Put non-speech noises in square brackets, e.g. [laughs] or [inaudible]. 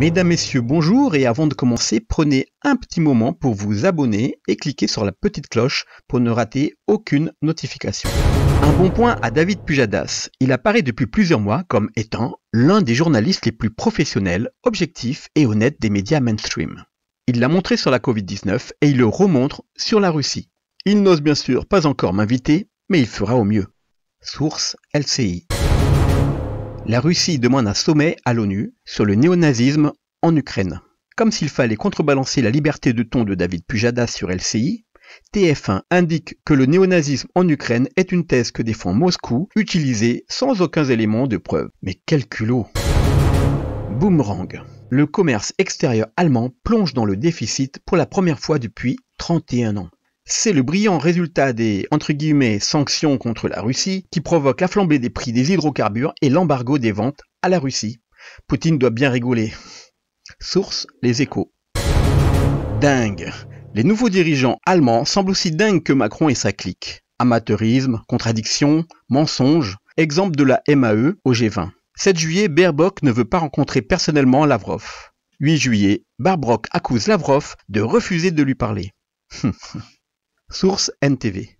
Mesdames, Messieurs, bonjour et avant de commencer, prenez un petit moment pour vous abonner et cliquez sur la petite cloche pour ne rater aucune notification. Un bon point à David Pujadas. Il apparaît depuis plusieurs mois comme étant l'un des journalistes les plus professionnels, objectifs et honnêtes des médias mainstream. Il l'a montré sur la Covid-19 et il le remontre sur la Russie. Il n'ose bien sûr pas encore m'inviter, mais il fera au mieux. Source LCI. La Russie demande un sommet à l'ONU sur le néonazisme en Ukraine. Comme s'il fallait contrebalancer la liberté de ton de David Pujada sur LCI, TF1 indique que le néonazisme en Ukraine est une thèse que défend Moscou, utilisée sans aucun élément de preuve. Mais quel culot Boomerang. Le commerce extérieur allemand plonge dans le déficit pour la première fois depuis 31 ans. C'est le brillant résultat des entre guillemets, sanctions contre la Russie qui provoque la flambée des prix des hydrocarbures et l'embargo des ventes à la Russie. Poutine doit bien rigoler. Source Les Échos. Dingue. Les nouveaux dirigeants allemands semblent aussi dingues que Macron et sa clique. Amateurisme, contradiction, mensonge, exemple de la MAE au G20. 7 juillet, Baerbock ne veut pas rencontrer personnellement Lavrov. 8 juillet, Barbrock accuse Lavrov de refuser de lui parler. [laughs] Source NTV.